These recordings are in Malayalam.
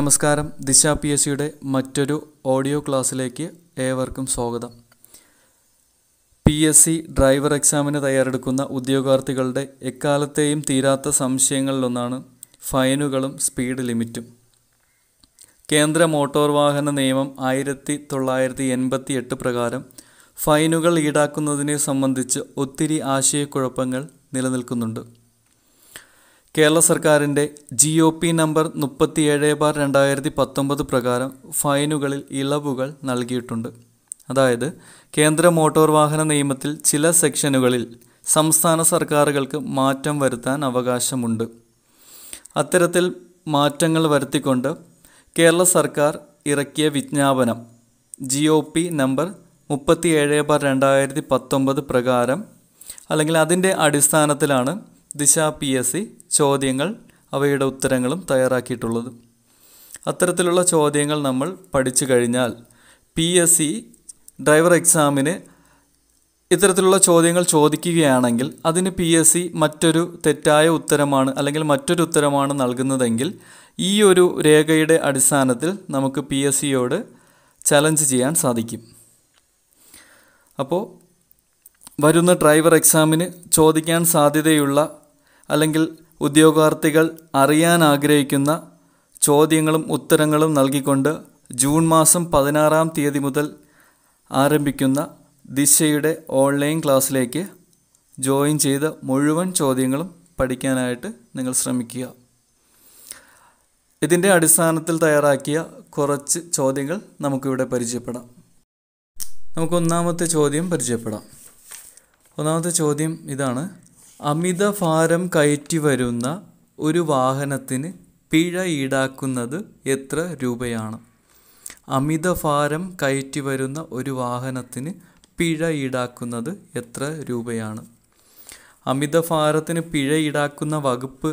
നമസ്കാരം ദിശ പി എസ് സിയുടെ മറ്റൊരു ഓഡിയോ ക്ലാസ്സിലേക്ക് ഏവർക്കും സ്വാഗതം പി എസ് സി ഡ്രൈവർ എക്സാമിന് തയ്യാറെടുക്കുന്ന ഉദ്യോഗാർത്ഥികളുടെ എക്കാലത്തെയും തീരാത്ത സംശയങ്ങളിലൊന്നാണ് ഫൈനുകളും സ്പീഡ് ലിമിറ്റും കേന്ദ്ര മോട്ടോർ വാഹന നിയമം ആയിരത്തി തൊള്ളായിരത്തി എൺപത്തി എട്ട് പ്രകാരം ഫൈനുകൾ ഈടാക്കുന്നതിനെ സംബന്ധിച്ച് ഒത്തിരി ആശയക്കുഴപ്പങ്ങൾ നിലനിൽക്കുന്നുണ്ട് കേരള സർക്കാരിൻ്റെ ജി ഒ പി നമ്പർ മുപ്പത്തിയേഴ് ബാർ രണ്ടായിരത്തി പത്തൊമ്പത് പ്രകാരം ഫൈനുകളിൽ ഇളവുകൾ നൽകിയിട്ടുണ്ട് അതായത് കേന്ദ്ര മോട്ടോർ വാഹന നിയമത്തിൽ ചില സെക്ഷനുകളിൽ സംസ്ഥാന സർക്കാരുകൾക്ക് മാറ്റം വരുത്താൻ അവകാശമുണ്ട് അത്തരത്തിൽ മാറ്റങ്ങൾ വരുത്തിക്കൊണ്ട് കേരള സർക്കാർ ഇറക്കിയ വിജ്ഞാപനം ജി ഒ പി നമ്പർ മുപ്പത്തിയേഴ് ബാർ രണ്ടായിരത്തി പത്തൊമ്പത് പ്രകാരം അല്ലെങ്കിൽ അതിൻ്റെ അടിസ്ഥാനത്തിലാണ് ദിശ പി എസ് സി ചോദ്യങ്ങൾ അവയുടെ ഉത്തരങ്ങളും തയ്യാറാക്കിയിട്ടുള്ളത് അത്തരത്തിലുള്ള ചോദ്യങ്ങൾ നമ്മൾ പഠിച്ചു കഴിഞ്ഞാൽ പി എസ് സി ഡ്രൈവർ എക്സാമിന് ഇത്തരത്തിലുള്ള ചോദ്യങ്ങൾ ചോദിക്കുകയാണെങ്കിൽ അതിന് പി എസ് സി മറ്റൊരു തെറ്റായ ഉത്തരമാണ് അല്ലെങ്കിൽ മറ്റൊരു ഉത്തരമാണ് നൽകുന്നതെങ്കിൽ ഈ ഒരു രേഖയുടെ അടിസ്ഥാനത്തിൽ നമുക്ക് പി എസ് സിയോട് ചലഞ്ച് ചെയ്യാൻ സാധിക്കും അപ്പോൾ വരുന്ന ഡ്രൈവർ എക്സാമിന് ചോദിക്കാൻ സാധ്യതയുള്ള അല്ലെങ്കിൽ ഉദ്യോഗാർത്ഥികൾ അറിയാൻ ആഗ്രഹിക്കുന്ന ചോദ്യങ്ങളും ഉത്തരങ്ങളും നൽകിക്കൊണ്ട് ജൂൺ മാസം പതിനാറാം തീയതി മുതൽ ആരംഭിക്കുന്ന ദിശയുടെ ഓൺലൈൻ ക്ലാസ്സിലേക്ക് ജോയിൻ ചെയ്ത് മുഴുവൻ ചോദ്യങ്ങളും പഠിക്കാനായിട്ട് നിങ്ങൾ ശ്രമിക്കുക ഇതിൻ്റെ അടിസ്ഥാനത്തിൽ തയ്യാറാക്കിയ കുറച്ച് ചോദ്യങ്ങൾ നമുക്കിവിടെ പരിചയപ്പെടാം നമുക്ക് ഒന്നാമത്തെ ചോദ്യം പരിചയപ്പെടാം ഒന്നാമത്തെ ചോദ്യം ഇതാണ് അമിത ഭാരം വരുന്ന ഒരു വാഹനത്തിന് പിഴ ഈടാക്കുന്നത് എത്ര രൂപയാണ് അമിത ഭാരം വരുന്ന ഒരു വാഹനത്തിന് പിഴ ഈടാക്കുന്നത് എത്ര രൂപയാണ് അമിത ഭാരത്തിന് പിഴ ഈടാക്കുന്ന വകുപ്പ്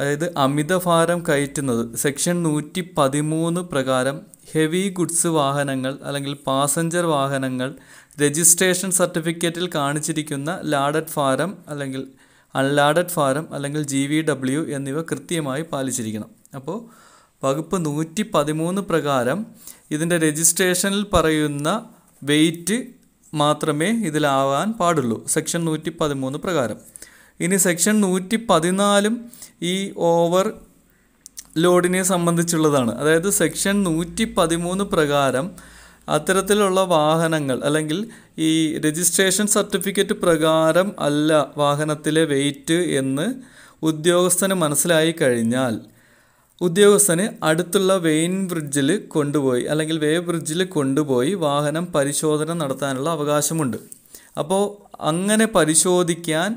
അതായത് അമിത ഭാരം കയറ്റുന്നത് സെക്ഷൻ നൂറ്റി പതിമൂന്ന് പ്രകാരം ഹെവി ഗുഡ്സ് വാഹനങ്ങൾ അല്ലെങ്കിൽ പാസഞ്ചർ വാഹനങ്ങൾ രജിസ്ട്രേഷൻ സർട്ടിഫിക്കറ്റിൽ കാണിച്ചിരിക്കുന്ന ലാഡഡ് ഫാരം അല്ലെങ്കിൽ അൺലാഡഡ് ഫാരം അല്ലെങ്കിൽ ജി വി ഡബ്ല്യു എന്നിവ കൃത്യമായി പാലിച്ചിരിക്കണം അപ്പോൾ വകുപ്പ് നൂറ്റി പതിമൂന്ന് പ്രകാരം ഇതിൻ്റെ രജിസ്ട്രേഷനിൽ പറയുന്ന വെയിറ്റ് മാത്രമേ ഇതിലാവാൻ പാടുള്ളൂ സെക്ഷൻ നൂറ്റി പതിമൂന്ന് പ്രകാരം ഇനി സെക്ഷൻ നൂറ്റി പതിനാലും ഈ ഓവർ ലോഡിനെ സംബന്ധിച്ചുള്ളതാണ് അതായത് സെക്ഷൻ നൂറ്റി പതിമൂന്ന് പ്രകാരം അത്തരത്തിലുള്ള വാഹനങ്ങൾ അല്ലെങ്കിൽ ഈ രജിസ്ട്രേഷൻ സർട്ടിഫിക്കറ്റ് പ്രകാരം അല്ല വാഹനത്തിലെ വെയിറ്റ് എന്ന് ഉദ്യോഗസ്ഥന് മനസ്സിലായി കഴിഞ്ഞാൽ ഉദ്യോഗസ്ഥന് അടുത്തുള്ള വെയിൻ ബ്രിഡ്ജിൽ കൊണ്ടുപോയി അല്ലെങ്കിൽ വേ ബ്രിഡ്ജിൽ കൊണ്ടുപോയി വാഹനം പരിശോധന നടത്താനുള്ള അവകാശമുണ്ട് അപ്പോൾ അങ്ങനെ പരിശോധിക്കാൻ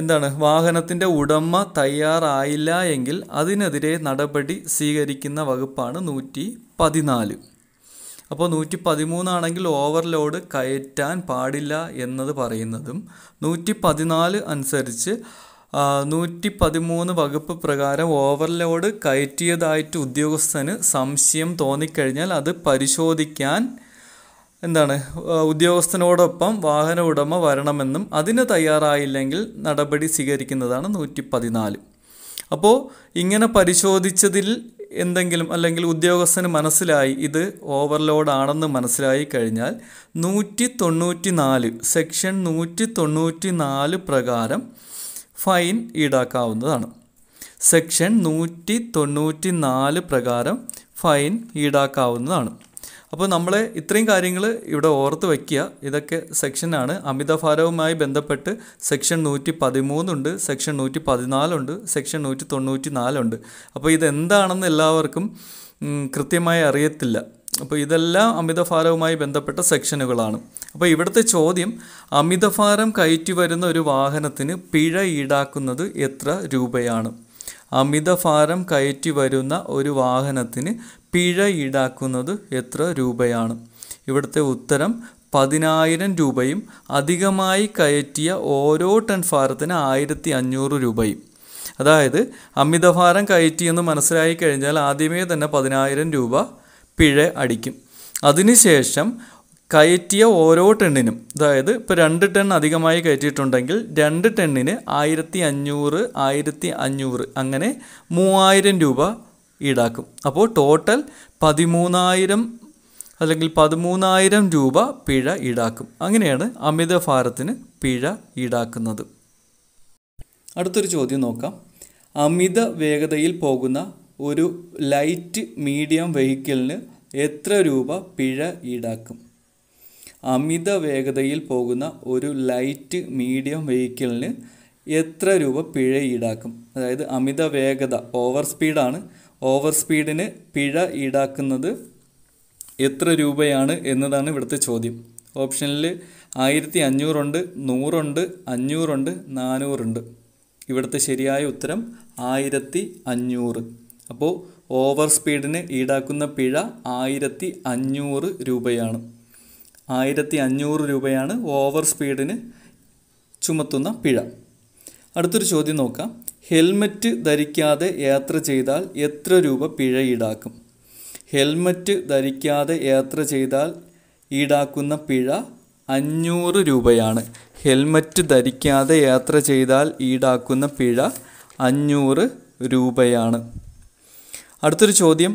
എന്താണ് വാഹനത്തിൻ്റെ ഉടമ തയ്യാറായില്ല എങ്കിൽ അതിനെതിരെ നടപടി സ്വീകരിക്കുന്ന വകുപ്പാണ് നൂറ്റി പതിനാല് അപ്പോൾ നൂറ്റി പതിമൂന്നാണെങ്കിൽ ഓവർലോഡ് കയറ്റാൻ പാടില്ല എന്നത് പറയുന്നതും നൂറ്റി പതിനാല് അനുസരിച്ച് നൂറ്റി പതിമൂന്ന് വകുപ്പ് പ്രകാരം ഓവർലോഡ് കയറ്റിയതായിട്ട് ഉദ്യോഗസ്ഥന് സംശയം തോന്നിക്കഴിഞ്ഞാൽ അത് പരിശോധിക്കാൻ എന്താണ് ഉദ്യോഗസ്ഥനോടൊപ്പം വാഹന ഉടമ വരണമെന്നും അതിന് തയ്യാറായില്ലെങ്കിൽ നടപടി സ്വീകരിക്കുന്നതാണ് നൂറ്റി പതിനാല് അപ്പോൾ ഇങ്ങനെ പരിശോധിച്ചതിൽ എന്തെങ്കിലും അല്ലെങ്കിൽ ഉദ്യോഗസ്ഥന് മനസ്സിലായി ഇത് ഓവർലോഡ് ആണെന്ന് മനസ്സിലായി കഴിഞ്ഞാൽ നൂറ്റി തൊണ്ണൂറ്റി നാല് സെക്ഷൻ നൂറ്റി തൊണ്ണൂറ്റി നാല് പ്രകാരം ഫൈൻ ഈടാക്കാവുന്നതാണ് സെക്ഷൻ നൂറ്റി തൊണ്ണൂറ്റി നാല് പ്രകാരം ഫൈൻ ഈടാക്കാവുന്നതാണ് അപ്പോൾ നമ്മൾ ഇത്രയും കാര്യങ്ങൾ ഇവിടെ ഓർത്ത് വയ്ക്കുക ഇതൊക്കെ സെക്ഷനാണ് അമിതഭാരവുമായി ബന്ധപ്പെട്ട് സെക്ഷൻ നൂറ്റി പതിമൂന്നുണ്ട് സെക്ഷൻ നൂറ്റി പതിനാലുണ്ട് സെക്ഷൻ നൂറ്റി തൊണ്ണൂറ്റി നാലുണ്ട് അപ്പോൾ ഇതെന്താണെന്ന് എല്ലാവർക്കും കൃത്യമായി അറിയത്തില്ല അപ്പോൾ ഇതെല്ലാം അമിതഭാരവുമായി ബന്ധപ്പെട്ട സെക്ഷനുകളാണ് അപ്പോൾ ഇവിടുത്തെ ചോദ്യം അമിതഭാരം കയറ്റി വരുന്ന ഒരു വാഹനത്തിന് പിഴ ഈടാക്കുന്നത് എത്ര രൂപയാണ് അമിതഭാരം കയറ്റി വരുന്ന ഒരു വാഹനത്തിന് പിഴ ഈടാക്കുന്നത് എത്ര രൂപയാണ് ഇവിടുത്തെ ഉത്തരം പതിനായിരം രൂപയും അധികമായി കയറ്റിയ ഓരോ ടൺ ഭാരത്തിന് ആയിരത്തി അഞ്ഞൂറ് രൂപയും അതായത് അമിതഭാരം കയറ്റിയെന്ന് മനസ്സിലായി കഴിഞ്ഞാൽ ആദ്യമേ തന്നെ പതിനായിരം രൂപ പിഴ അടിക്കും അതിനുശേഷം കയറ്റിയ ഓരോ ടണ്ണിനും അതായത് ഇപ്പോൾ രണ്ട് ടൺ അധികമായി കയറ്റിയിട്ടുണ്ടെങ്കിൽ രണ്ട് ടണ്ണിന് ആയിരത്തി അഞ്ഞൂറ് ആയിരത്തി അഞ്ഞൂറ് അങ്ങനെ മൂവായിരം രൂപ ഈടാക്കും അപ്പോൾ ടോട്ടൽ പതിമൂന്നായിരം അല്ലെങ്കിൽ പതിമൂന്നായിരം രൂപ പിഴ ഈടാക്കും അങ്ങനെയാണ് ഭാരത്തിന് പിഴ ഈടാക്കുന്നത് അടുത്തൊരു ചോദ്യം നോക്കാം അമിത വേഗതയിൽ പോകുന്ന ഒരു ലൈറ്റ് മീഡിയം വെഹിക്കിളിന് എത്ര രൂപ പിഴ ഈടാക്കും അമിത വേഗതയിൽ പോകുന്ന ഒരു ലൈറ്റ് മീഡിയം വെഹിക്കിളിന് എത്ര രൂപ പിഴ ഈടാക്കും അതായത് അമിത വേഗത ഓവർ സ്പീഡാണ് ഓവർ സ്പീഡിന് പിഴ ഈടാക്കുന്നത് എത്ര രൂപയാണ് എന്നതാണ് ഇവിടുത്തെ ചോദ്യം ഓപ്ഷനിൽ ആയിരത്തി അഞ്ഞൂറുണ്ട് നൂറുണ്ട് അഞ്ഞൂറുണ്ട് നാനൂറുണ്ട് ഇവിടുത്തെ ശരിയായ ഉത്തരം ആയിരത്തി അഞ്ഞൂറ് അപ്പോൾ ഓവർ സ്പീഡിന് ഈടാക്കുന്ന പിഴ ആയിരത്തി അഞ്ഞൂറ് രൂപയാണ് ആയിരത്തി അഞ്ഞൂറ് രൂപയാണ് ഓവർ സ്പീഡിന് ചുമത്തുന്ന പിഴ അടുത്തൊരു ചോദ്യം നോക്കാം ഹെൽമറ്റ് ധരിക്കാതെ യാത്ര ചെയ്താൽ എത്ര രൂപ പിഴ ഈടാക്കും ഹെൽമറ്റ് ധരിക്കാതെ യാത്ര ചെയ്താൽ ഈടാക്കുന്ന പിഴ അഞ്ഞൂറ് രൂപയാണ് ഹെൽമറ്റ് ധരിക്കാതെ യാത്ര ചെയ്താൽ ഈടാക്കുന്ന പിഴ അഞ്ഞൂറ് രൂപയാണ് അടുത്തൊരു ചോദ്യം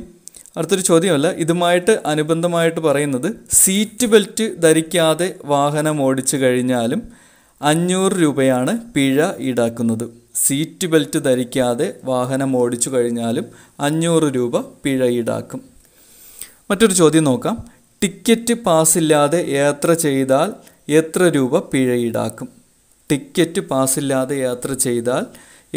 അടുത്തൊരു ചോദ്യമല്ല ഇതുമായിട്ട് അനുബന്ധമായിട്ട് പറയുന്നത് സീറ്റ് ബെൽറ്റ് ധരിക്കാതെ വാഹനം ഓടിച്ചു കഴിഞ്ഞാലും അഞ്ഞൂറ് രൂപയാണ് പിഴ ഈടാക്കുന്നത് സീറ്റ് ബെൽറ്റ് ധരിക്കാതെ വാഹനം ഓടിച്ചു കഴിഞ്ഞാലും അഞ്ഞൂറ് രൂപ പിഴ ഈടാക്കും മറ്റൊരു ചോദ്യം നോക്കാം ടിക്കറ്റ് പാസ് ഇല്ലാതെ യാത്ര ചെയ്താൽ എത്ര രൂപ പിഴ ഈടാക്കും ടിക്കറ്റ് ഇല്ലാതെ യാത്ര ചെയ്താൽ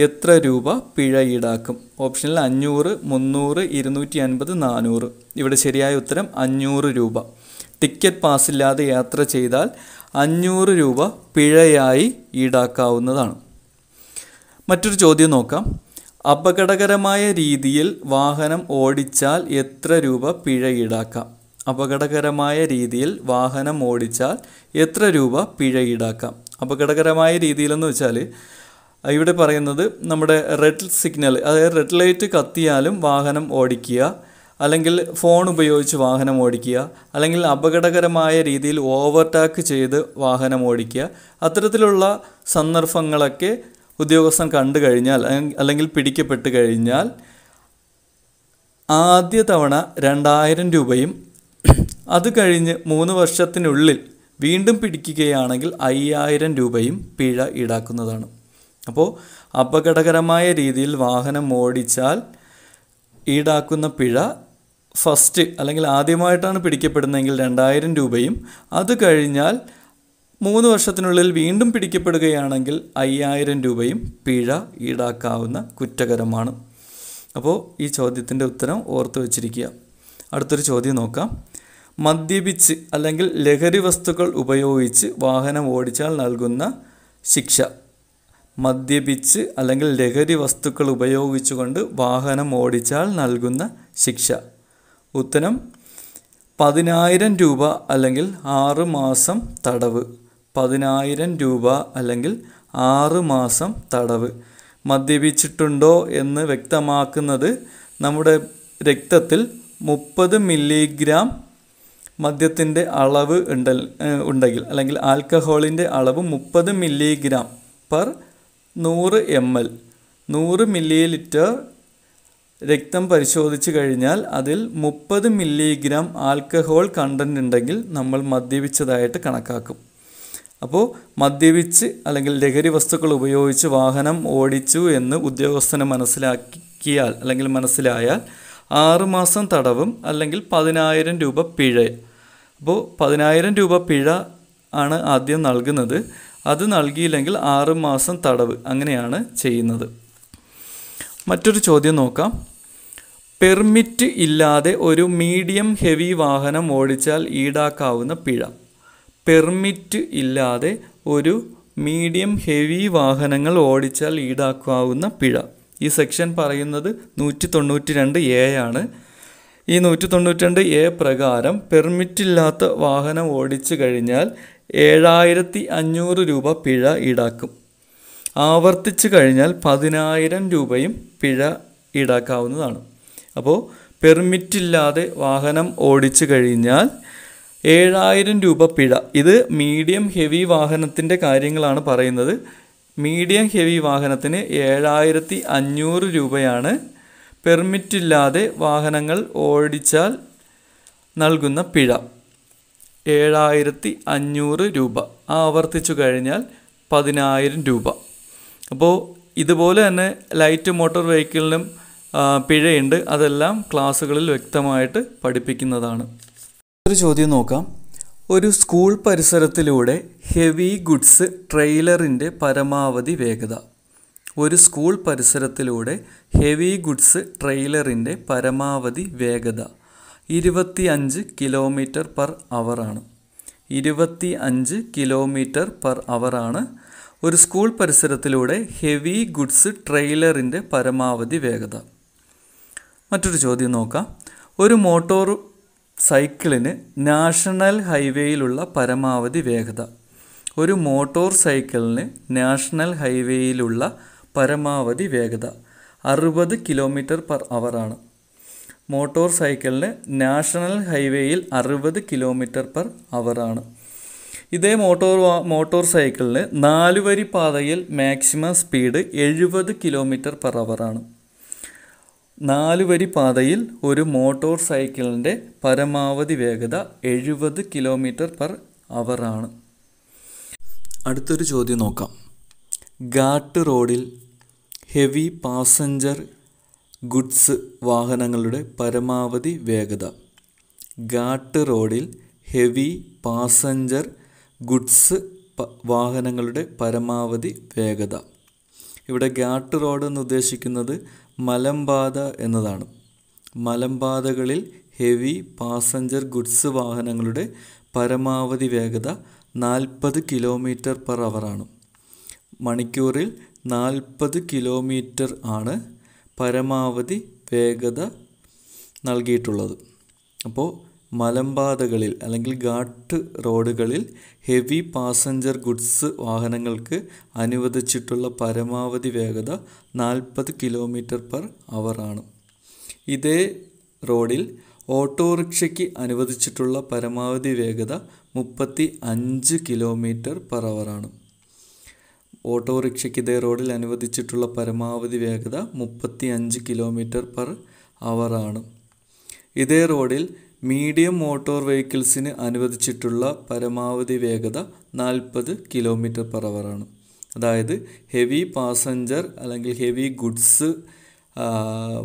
എത്ര രൂപ പിഴ ഈടാക്കും ഓപ്ഷനിൽ അഞ്ഞൂറ് മുന്നൂറ് ഇരുന്നൂറ്റി അൻപത് നാനൂറ് ഇവിടെ ശരിയായ ഉത്തരം അഞ്ഞൂറ് രൂപ ടിക്കറ്റ് പാസ് ഇല്ലാതെ യാത്ര ചെയ്താൽ അഞ്ഞൂറ് രൂപ പിഴയായി ഈടാക്കാവുന്നതാണ് മറ്റൊരു ചോദ്യം നോക്കാം അപകടകരമായ രീതിയിൽ വാഹനം ഓടിച്ചാൽ എത്ര രൂപ പിഴ ഈടാക്കാം അപകടകരമായ രീതിയിൽ വാഹനം ഓടിച്ചാൽ എത്ര രൂപ പിഴ ഈടാക്കാം അപകടകരമായ രീതിയിലെന്ന് വെച്ചാൽ ഇവിടെ പറയുന്നത് നമ്മുടെ റെഡ് സിഗ്നൽ അതായത് റെഡ് ലൈറ്റ് കത്തിയാലും വാഹനം ഓടിക്കുക അല്ലെങ്കിൽ ഫോൺ ഉപയോഗിച്ച് വാഹനം ഓടിക്കുക അല്ലെങ്കിൽ അപകടകരമായ രീതിയിൽ ഓവർടേക്ക് ചെയ്ത് വാഹനം ഓടിക്കുക അത്തരത്തിലുള്ള സന്ദർഭങ്ങളൊക്കെ ഉദ്യോഗസ്ഥൻ കണ്ടു കഴിഞ്ഞാൽ അല്ലെങ്കിൽ പിടിക്കപ്പെട്ട് കഴിഞ്ഞാൽ ആദ്യ തവണ രണ്ടായിരം രൂപയും അത് കഴിഞ്ഞ് മൂന്ന് വർഷത്തിനുള്ളിൽ വീണ്ടും പിടിക്കുകയാണെങ്കിൽ അയ്യായിരം രൂപയും പിഴ ഈടാക്കുന്നതാണ് അപ്പോൾ അപകടകരമായ രീതിയിൽ വാഹനം ഓടിച്ചാൽ ഈടാക്കുന്ന പിഴ ഫസ്റ്റ് അല്ലെങ്കിൽ ആദ്യമായിട്ടാണ് പിടിക്കപ്പെടുന്നതെങ്കിൽ രണ്ടായിരം രൂപയും അത് കഴിഞ്ഞാൽ മൂന്ന് വർഷത്തിനുള്ളിൽ വീണ്ടും പിടിക്കപ്പെടുകയാണെങ്കിൽ അയ്യായിരം രൂപയും പിഴ ഈടാക്കാവുന്ന കുറ്റകരമാണ് അപ്പോൾ ഈ ചോദ്യത്തിൻ്റെ ഉത്തരം ഓർത്തു വച്ചിരിക്കുക അടുത്തൊരു ചോദ്യം നോക്കാം മദ്യപിച്ച് അല്ലെങ്കിൽ ലഹരി വസ്തുക്കൾ ഉപയോഗിച്ച് വാഹനം ഓടിച്ചാൽ നൽകുന്ന ശിക്ഷ മദ്യപിച്ച് അല്ലെങ്കിൽ ലഹരി വസ്തുക്കൾ ഉപയോഗിച്ചുകൊണ്ട് വാഹനം ഓടിച്ചാൽ നൽകുന്ന ശിക്ഷ ഉത്തരം പതിനായിരം രൂപ അല്ലെങ്കിൽ ആറ് മാസം തടവ് പതിനായിരം രൂപ അല്ലെങ്കിൽ ആറ് മാസം തടവ് മദ്യപിച്ചിട്ടുണ്ടോ എന്ന് വ്യക്തമാക്കുന്നത് നമ്മുടെ രക്തത്തിൽ മുപ്പത് മില്ലിഗ്രാം മദ്യത്തിൻ്റെ അളവ് ഉണ്ട ഉണ്ടെങ്കിൽ അല്ലെങ്കിൽ ആൽക്കഹോളിൻ്റെ അളവ് മുപ്പത് മില്ലിഗ്രാം പെർ നൂറ് എം എൽ നൂറ് മില്ലി ലിറ്റർ രക്തം പരിശോധിച്ച് കഴിഞ്ഞാൽ അതിൽ മുപ്പത് മില്ലിഗ്രാം ആൽക്കഹോൾ കണ്ടൻ്റ് ഉണ്ടെങ്കിൽ നമ്മൾ മദ്യപിച്ചതായിട്ട് കണക്കാക്കും അപ്പോൾ മദ്യപിച്ച് അല്ലെങ്കിൽ ലഹരി വസ്തുക്കൾ ഉപയോഗിച്ച് വാഹനം ഓടിച്ചു എന്ന് ഉദ്യോഗസ്ഥന് മനസ്സിലാക്കിയാൽ അല്ലെങ്കിൽ മനസ്സിലായാൽ ആറുമാസം തടവും അല്ലെങ്കിൽ പതിനായിരം രൂപ പിഴ അപ്പോൾ പതിനായിരം രൂപ പിഴ ആണ് ആദ്യം നൽകുന്നത് അത് നൽകിയില്ലെങ്കിൽ ആറുമാസം തടവ് അങ്ങനെയാണ് ചെയ്യുന്നത് മറ്റൊരു ചോദ്യം നോക്കാം പെർമിറ്റ് ഇല്ലാതെ ഒരു മീഡിയം ഹെവി വാഹനം ഓടിച്ചാൽ ഈടാക്കാവുന്ന പിഴ പെർമിറ്റ് ഇല്ലാതെ ഒരു മീഡിയം ഹെവി വാഹനങ്ങൾ ഓടിച്ചാൽ ഈടാക്കാവുന്ന പിഴ ഈ സെക്ഷൻ പറയുന്നത് നൂറ്റി തൊണ്ണൂറ്റി രണ്ട് എ ആണ് ഈ നൂറ്റി തൊണ്ണൂറ്റി രണ്ട് എ പ്രകാരം പെർമിറ്റ് ഇല്ലാത്ത വാഹനം ഓടിച്ചു കഴിഞ്ഞാൽ ഏഴായിരത്തി അഞ്ഞൂറ് രൂപ പിഴ ഈടാക്കും ആവർത്തിച്ചു കഴിഞ്ഞാൽ പതിനായിരം രൂപയും പിഴ ഈടാക്കാവുന്നതാണ് അപ്പോൾ പെർമിറ്റ് ഇല്ലാതെ വാഹനം ഓടിച്ചു കഴിഞ്ഞാൽ ഏഴായിരം രൂപ പിഴ ഇത് മീഡിയം ഹെവി വാഹനത്തിൻ്റെ കാര്യങ്ങളാണ് പറയുന്നത് മീഡിയം ഹെവി വാഹനത്തിന് ഏഴായിരത്തി അഞ്ഞൂറ് രൂപയാണ് പെർമിറ്റില്ലാതെ വാഹനങ്ങൾ ഓടിച്ചാൽ നൽകുന്ന പിഴ ഏഴായിരത്തി അഞ്ഞൂറ് രൂപ ആവർത്തിച്ചു കഴിഞ്ഞാൽ പതിനായിരം രൂപ അപ്പോൾ ഇതുപോലെ തന്നെ ലൈറ്റ് മോട്ടോർ വെഹിക്കിളിനും പിഴയുണ്ട് അതെല്ലാം ക്ലാസ്സുകളിൽ വ്യക്തമായിട്ട് പഠിപ്പിക്കുന്നതാണ് ഒരു ചോദ്യം നോക്കാം ഒരു സ്കൂൾ പരിസരത്തിലൂടെ ഹെവി ഗുഡ്സ് ട്രെയിലറിൻ്റെ പരമാവധി വേഗത ഒരു സ്കൂൾ പരിസരത്തിലൂടെ ഹെവി ഗുഡ്സ് ട്രെയിലറിൻ്റെ പരമാവധി വേഗത ഇരുപത്തി അഞ്ച് കിലോമീറ്റർ പെർ അവറാണ് ഇരുപത്തി അഞ്ച് കിലോമീറ്റർ പെർ അവറാണ് ഒരു സ്കൂൾ പരിസരത്തിലൂടെ ഹെവി ഗുഡ്സ് ട്രെയിലറിൻ്റെ പരമാവധി വേഗത മറ്റൊരു ചോദ്യം നോക്കാം ഒരു മോട്ടോർ സൈക്കിളിന് നാഷണൽ ഹൈവേയിലുള്ള പരമാവധി വേഗത ഒരു മോട്ടോർ സൈക്കിളിന് നാഷണൽ ഹൈവേയിലുള്ള പരമാവധി വേഗത അറുപത് കിലോമീറ്റർ പെർ അവറാണ് മോട്ടോർ സൈക്കിളിന് നാഷണൽ ഹൈവേയിൽ അറുപത് കിലോമീറ്റർ പെർ അവറാണ് ഇതേ മോട്ടോർ മോട്ടോർ സൈക്കിളിന് നാലുവരി പാതയിൽ മാക്സിമം സ്പീഡ് എഴുപത് കിലോമീറ്റർ പെർ അവറാണ് നാലുവരി പാതയിൽ ഒരു മോട്ടോർ സൈക്കിളിൻ്റെ പരമാവധി വേഗത എഴുപത് കിലോമീറ്റർ പെർ അവർ ആണ് അടുത്തൊരു ചോദ്യം നോക്കാം ഘാട്ട് റോഡിൽ ഹെവി പാസഞ്ചർ ഗുഡ്സ് വാഹനങ്ങളുടെ പരമാവധി വേഗത ഘാട്ട് റോഡിൽ ഹെവി പാസഞ്ചർ ഗുഡ്സ് വാഹനങ്ങളുടെ പരമാവധി വേഗത ഇവിടെ ഘാട്ട് റോഡ് എന്ന് ഉദ്ദേശിക്കുന്നത് മലമ്പാത എന്നതാണ് മലമ്പാതകളിൽ ഹെവി പാസഞ്ചർ ഗുഡ്സ് വാഹനങ്ങളുടെ പരമാവധി വേഗത നാൽപ്പത് കിലോമീറ്റർ പെർ അവറാണ് മണിക്കൂറിൽ നാൽപ്പത് കിലോമീറ്റർ ആണ് പരമാവധി വേഗത നൽകിയിട്ടുള്ളത് അപ്പോൾ മലമ്പാതകളിൽ അല്ലെങ്കിൽ ഘാട്ട് റോഡുകളിൽ ഹെവി പാസഞ്ചർ ഗുഡ്സ് വാഹനങ്ങൾക്ക് അനുവദിച്ചിട്ടുള്ള പരമാവധി വേഗത നാൽപ്പത് കിലോമീറ്റർ പെർ അവർ ആണ് ഇതേ റോഡിൽ ഓട്ടോറിക്ഷയ്ക്ക് അനുവദിച്ചിട്ടുള്ള പരമാവധി വേഗത മുപ്പത്തി അഞ്ച് കിലോമീറ്റർ പെർ അവർ ആണ് ഓട്ടോറിക്ഷയ്ക്ക് ഇതേ റോഡിൽ അനുവദിച്ചിട്ടുള്ള പരമാവധി വേഗത മുപ്പത്തി അഞ്ച് കിലോമീറ്റർ പെർ അവർ ആണ് ഇതേ റോഡിൽ മീഡിയം മോട്ടോർ വെഹിക്കിൾസിന് അനുവദിച്ചിട്ടുള്ള പരമാവധി വേഗത നാൽപ്പത് കിലോമീറ്റർ പെർ അവറാണ് അതായത് ഹെവി പാസഞ്ചർ അല്ലെങ്കിൽ ഹെവി ഗുഡ്സ്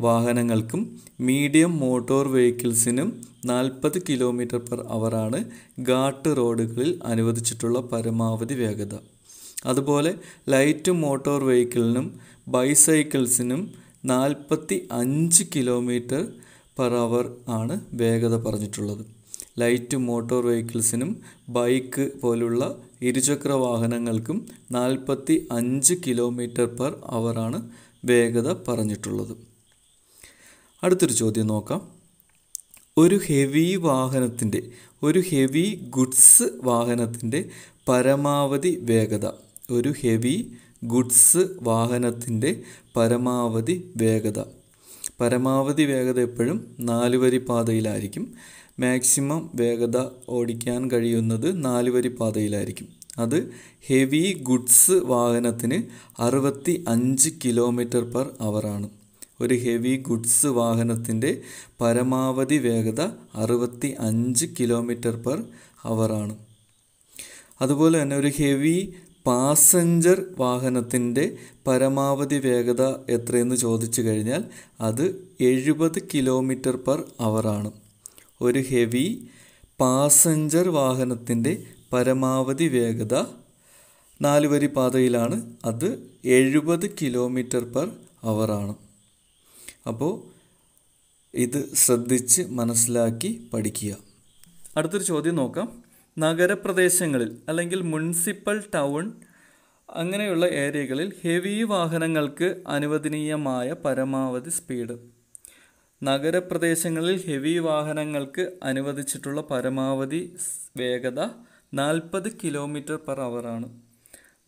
വാഹനങ്ങൾക്കും മീഡിയം മോട്ടോർ വെഹിക്കിൾസിനും നാൽപ്പത് കിലോമീറ്റർ പെർ അവറാണ് ഘാട്ട് റോഡുകളിൽ അനുവദിച്ചിട്ടുള്ള പരമാവധി വേഗത അതുപോലെ ലൈറ്റ് മോട്ടോർ വെഹിക്കിളിനും ബൈസൈക്കിൾസിനും നാൽപ്പത്തി അഞ്ച് കിലോമീറ്റർ പെർ അവർ ആണ് വേഗത പറഞ്ഞിട്ടുള്ളത് ലൈറ്റ് മോട്ടോർ വെഹിക്കിൾസിനും ബൈക്ക് പോലുള്ള ഇരുചക്ര വാഹനങ്ങൾക്കും നാൽപ്പത്തി അഞ്ച് കിലോമീറ്റർ പെർ അവറാണ് വേഗത പറഞ്ഞിട്ടുള്ളത് അടുത്തൊരു ചോദ്യം നോക്കാം ഒരു ഹെവി വാഹനത്തിൻ്റെ ഒരു ഹെവി ഗുഡ്സ് വാഹനത്തിൻ്റെ പരമാവധി വേഗത ഒരു ഹെവി ഗുഡ്സ് വാഹനത്തിൻ്റെ പരമാവധി വേഗത പരമാവധി വേഗത എപ്പോഴും നാല് വരി പാതയിലായിരിക്കും മാക്സിമം വേഗത ഓടിക്കാൻ കഴിയുന്നത് നാല് വരി പാതയിലായിരിക്കും അത് ഹെവി ഗുഡ്സ് വാഹനത്തിന് അറുപത്തി അഞ്ച് കിലോമീറ്റർ പെർ അവറാണ് ഒരു ഹെവി ഗുഡ്സ് വാഹനത്തിൻ്റെ പരമാവധി വേഗത അറുപത്തി അഞ്ച് കിലോമീറ്റർ പെർ അവറാണ് അതുപോലെ തന്നെ ഒരു ഹെവി പാസഞ്ചർ വാഹനത്തിൻ്റെ പരമാവധി വേഗത എത്രയെന്ന് ചോദിച്ചു കഴിഞ്ഞാൽ അത് എഴുപത് കിലോമീറ്റർ പെർ അവറാണ് ഒരു ഹെവി പാസഞ്ചർ വാഹനത്തിൻ്റെ പരമാവധി വേഗത നാല് വരി പാതയിലാണ് അത് എഴുപത് കിലോമീറ്റർ പെർ അവറാണ് അപ്പോൾ ഇത് ശ്രദ്ധിച്ച് മനസ്സിലാക്കി പഠിക്കുക അടുത്തൊരു ചോദ്യം നോക്കാം നഗരപ്രദേശങ്ങളിൽ അല്ലെങ്കിൽ മുനിസിപ്പൽ ടൗൺ അങ്ങനെയുള്ള ഏരിയകളിൽ ഹെവി വാഹനങ്ങൾക്ക് അനുവദനീയമായ പരമാവധി സ്പീഡ് നഗരപ്രദേശങ്ങളിൽ ഹെവി വാഹനങ്ങൾക്ക് അനുവദിച്ചിട്ടുള്ള പരമാവധി വേഗത നാൽപ്പത് കിലോമീറ്റർ പെർ അവറാണ്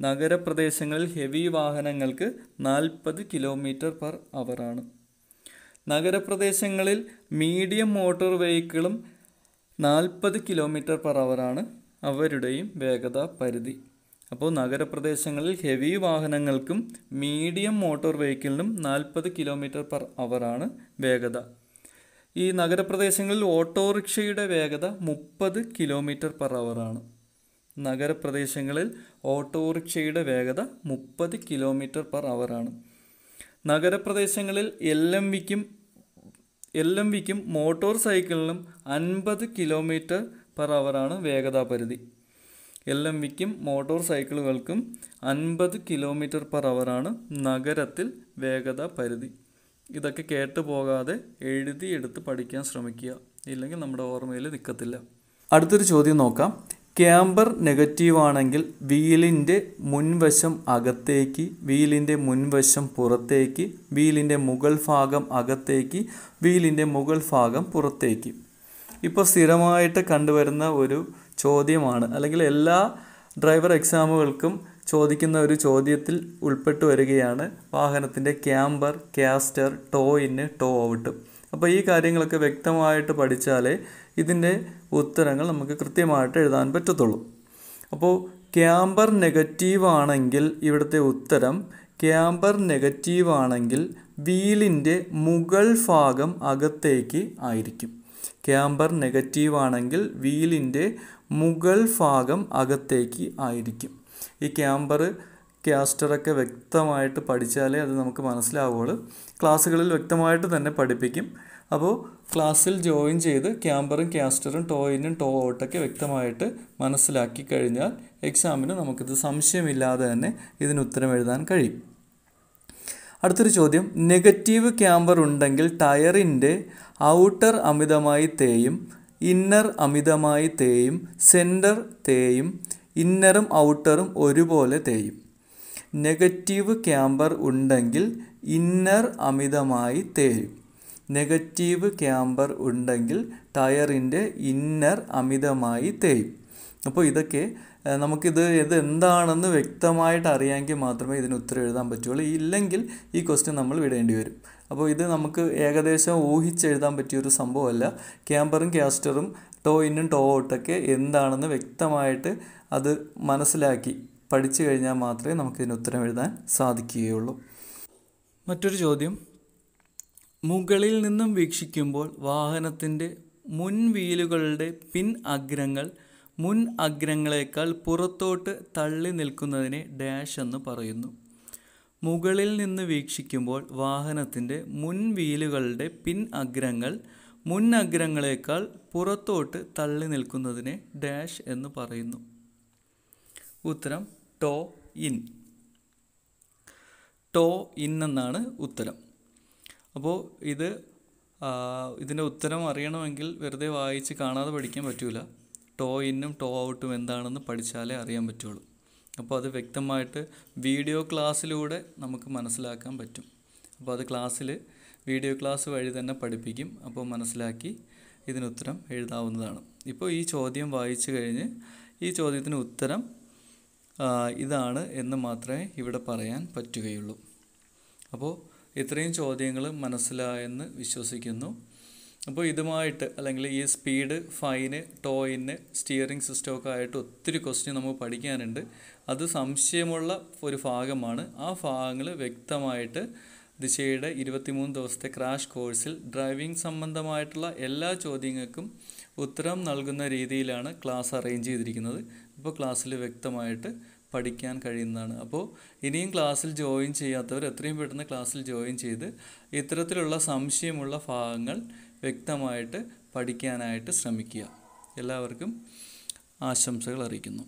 നഗരപ്രദേശങ്ങളിൽ ഹെവി വാഹനങ്ങൾക്ക് നാൽപ്പത് കിലോമീറ്റർ പെർ അവറാണ് നഗരപ്രദേശങ്ങളിൽ മീഡിയം മോട്ടോർ വെഹിക്കിളും നാൽപ്പത് കിലോമീറ്റർ പെർ അവറാണ് അവരുടെയും വേഗത പരിധി അപ്പോൾ നഗരപ്രദേശങ്ങളിൽ ഹെവി വാഹനങ്ങൾക്കും മീഡിയം മോട്ടോർ വെഹിക്കിളിനും നാൽപ്പത് കിലോമീറ്റർ പെർ അവറാണ് വേഗത ഈ നഗരപ്രദേശങ്ങളിൽ ഓട്ടോറിക്ഷയുടെ വേഗത മുപ്പത് കിലോമീറ്റർ പെർ അവറാണ് നഗരപ്രദേശങ്ങളിൽ ഓട്ടോറിക്ഷയുടെ വേഗത മുപ്പത് കിലോമീറ്റർ പെർ അവറാണ് നഗരപ്രദേശങ്ങളിൽ എൽ എം വിക്കും എൽ എം വിക്കും മോട്ടോർ സൈക്കിളിനും അൻപത് കിലോമീറ്റർ പെർ അവറാണ് വേഗതാ പരിധി എൽ എം വിക്കും മോട്ടോർ സൈക്കിളുകൾക്കും അൻപത് കിലോമീറ്റർ പെർ അവറാണ് നഗരത്തിൽ വേഗതാ പരിധി ഇതൊക്കെ കേട്ടു പോകാതെ എഴുതി എടുത്ത് പഠിക്കാൻ ശ്രമിക്കുക ഇല്ലെങ്കിൽ നമ്മുടെ ഓർമ്മയിൽ നിൽക്കത്തില്ല അടുത്തൊരു ചോദ്യം നോക്കാം നെഗറ്റീവ് ആണെങ്കിൽ വീലിൻ്റെ മുൻവശം അകത്തേക്ക് വീലിൻ്റെ മുൻവശം പുറത്തേക്ക് വീലിൻ്റെ മുകൾ ഭാഗം അകത്തേക്ക് വീലിൻ്റെ മുകൾ ഭാഗം പുറത്തേക്ക് ഇപ്പോൾ സ്ഥിരമായിട്ട് കണ്ടുവരുന്ന ഒരു ചോദ്യമാണ് അല്ലെങ്കിൽ എല്ലാ ഡ്രൈവർ എക്സാമുകൾക്കും ചോദിക്കുന്ന ഒരു ചോദ്യത്തിൽ ഉൾപ്പെട്ടു വരികയാണ് വാഹനത്തിൻ്റെ camber caster toe in toe out അപ്പോൾ ഈ കാര്യങ്ങളൊക്കെ വ്യക്തമായിട്ട് പഠിച്ചാലേ ഇതിൻ്റെ ഉത്തരങ്ങൾ നമുക്ക് കൃത്യമായിട്ട് എഴുതാൻ പറ്റത്തുള്ളൂ അപ്പോൾ ക്യാമ്പർ നെഗറ്റീവ് ആണെങ്കിൽ ഇവിടുത്തെ ഉത്തരം ക്യാമ്പർ നെഗറ്റീവ് ആണെങ്കിൽ വീലിൻ്റെ മുകൾ ഭാഗം അകത്തേക്ക് ആയിരിക്കും ക്യാമ്പർ നെഗറ്റീവ് ആണെങ്കിൽ വീലിൻ്റെ മുകൾ ഭാഗം അകത്തേക്ക് ആയിരിക്കും ഈ ക്യാമ്പർ ക്യാസ്റ്ററൊക്കെ വ്യക്തമായിട്ട് പഠിച്ചാലേ അത് നമുക്ക് മനസ്സിലാവുകയുള്ളൂ ക്ലാസ്സുകളിൽ വ്യക്തമായിട്ട് തന്നെ പഠിപ്പിക്കും അപ്പോൾ ക്ലാസ്സിൽ ജോയിൻ ചെയ്ത് ക്യാമ്പറും ക്യാസ്റ്ററും ടോയിനും ടോ ഔട്ടൊക്കെ വ്യക്തമായിട്ട് മനസ്സിലാക്കി കഴിഞ്ഞാൽ എക്സാമിന് നമുക്കിത് സംശയമില്ലാതെ തന്നെ ഇതിന് ഉത്തരം എഴുതാൻ കഴിയും അടുത്തൊരു ചോദ്യം നെഗറ്റീവ് ക്യാമ്പർ ഉണ്ടെങ്കിൽ ടയറിൻ്റെ ഔട്ടർ അമിതമായി തേയും ഇന്നർ അമിതമായി തേയും സെൻറ്റർ തേയും ഇന്നറും ഔട്ടറും ഒരുപോലെ തേയും നെഗറ്റീവ് ക്യാമ്പർ ഉണ്ടെങ്കിൽ ഇന്നർ അമിതമായി തേയും നെഗറ്റീവ് ക്യാമ്പർ ഉണ്ടെങ്കിൽ ടയറിൻ്റെ ഇന്നർ അമിതമായി തേയും അപ്പോൾ ഇതൊക്കെ നമുക്കിത് ഇത് എന്താണെന്ന് വ്യക്തമായിട്ട് അറിയാമെങ്കിൽ മാത്രമേ ഇതിന് ഉത്തരം എഴുതാൻ പറ്റുള്ളൂ ഇല്ലെങ്കിൽ ഈ ക്വസ്റ്റ്യൻ നമ്മൾ വിടേണ്ടി വരും അപ്പോൾ ഇത് നമുക്ക് ഏകദേശം ഊഹിച്ചെഴുതാൻ പറ്റിയൊരു സംഭവമല്ല ക്യാമ്പറും ക്യാസ്റ്ററും ടോ ഇന്നും ടോ ഔട്ടൊക്കെ എന്താണെന്ന് വ്യക്തമായിട്ട് അത് മനസ്സിലാക്കി പഠിച്ചു കഴിഞ്ഞാൽ മാത്രമേ നമുക്കിതിന് ഉത്തരം എഴുതാൻ സാധിക്കുകയുള്ളൂ മറ്റൊരു ചോദ്യം മുകളിൽ നിന്നും വീക്ഷിക്കുമ്പോൾ വാഹനത്തിൻ്റെ മുൻവീലുകളുടെ പിൻ അഗ്രങ്ങൾ മുൻ അഗ്രങ്ങളേക്കാൾ പുറത്തോട്ട് തള്ളി നിൽക്കുന്നതിനെ ഡാഷ് എന്ന് പറയുന്നു മുകളിൽ നിന്ന് വീക്ഷിക്കുമ്പോൾ വാഹനത്തിൻ്റെ മുൻവീലുകളുടെ പിൻ അഗ്രങ്ങൾ മുൻ അഗ്രങ്ങളേക്കാൾ പുറത്തോട്ട് തള്ളി നിൽക്കുന്നതിനെ ഡാഷ് എന്ന് പറയുന്നു ഉത്തരം ടോ ഇൻ ടോ ഇൻ എന്നാണ് ഉത്തരം അപ്പോൾ ഇത് ഇതിൻ്റെ ഉത്തരം അറിയണമെങ്കിൽ വെറുതെ വായിച്ച് കാണാതെ പഠിക്കാൻ പറ്റില്ല ടോ ഇന്നും ടോ ഔട്ടും എന്താണെന്ന് പഠിച്ചാലേ അറിയാൻ പറ്റുള്ളൂ അപ്പോൾ അത് വ്യക്തമായിട്ട് വീഡിയോ ക്ലാസ്സിലൂടെ നമുക്ക് മനസ്സിലാക്കാൻ പറ്റും അപ്പോൾ അത് ക്ലാസ്സിൽ വീഡിയോ ക്ലാസ് വഴി തന്നെ പഠിപ്പിക്കും അപ്പോൾ മനസ്സിലാക്കി ഇതിനുത്തരം എഴുതാവുന്നതാണ് ഇപ്പോൾ ഈ ചോദ്യം വായിച്ചു കഴിഞ്ഞ് ഈ ചോദ്യത്തിന് ഉത്തരം ഇതാണ് എന്ന് മാത്രമേ ഇവിടെ പറയാൻ പറ്റുകയുള്ളൂ അപ്പോൾ ഇത്രയും ചോദ്യങ്ങൾ മനസ്സിലായെന്ന് വിശ്വസിക്കുന്നു അപ്പോൾ ഇതുമായിട്ട് അല്ലെങ്കിൽ ഈ സ്പീഡ് ഫൈന് ടോയിന് സ്റ്റിയറിംഗ് സിസ്റ്റമൊക്കെ ആയിട്ട് ഒത്തിരി ക്വസ്റ്റ്യൻ നമുക്ക് പഠിക്കാനുണ്ട് അത് സംശയമുള്ള ഒരു ഭാഗമാണ് ആ ഭാഗങ്ങൾ വ്യക്തമായിട്ട് ദിശയുടെ ഇരുപത്തിമൂന്ന് ദിവസത്തെ ക്രാഷ് കോഴ്സിൽ ഡ്രൈവിംഗ് സംബന്ധമായിട്ടുള്ള എല്ലാ ചോദ്യങ്ങൾക്കും ഉത്തരം നൽകുന്ന രീതിയിലാണ് ക്ലാസ് അറേഞ്ച് ചെയ്തിരിക്കുന്നത് അപ്പോൾ ക്ലാസ്സിൽ വ്യക്തമായിട്ട് പഠിക്കാൻ കഴിയുന്നതാണ് അപ്പോൾ ഇനിയും ക്ലാസ്സിൽ ജോയിൻ ചെയ്യാത്തവർ എത്രയും പെട്ടെന്ന് ക്ലാസ്സിൽ ജോയിൻ ചെയ്ത് ഇത്തരത്തിലുള്ള സംശയമുള്ള ഭാഗങ്ങൾ വ്യക്തമായിട്ട് പഠിക്കാനായിട്ട് ശ്രമിക്കുക എല്ലാവർക്കും ആശംസകൾ അറിയിക്കുന്നു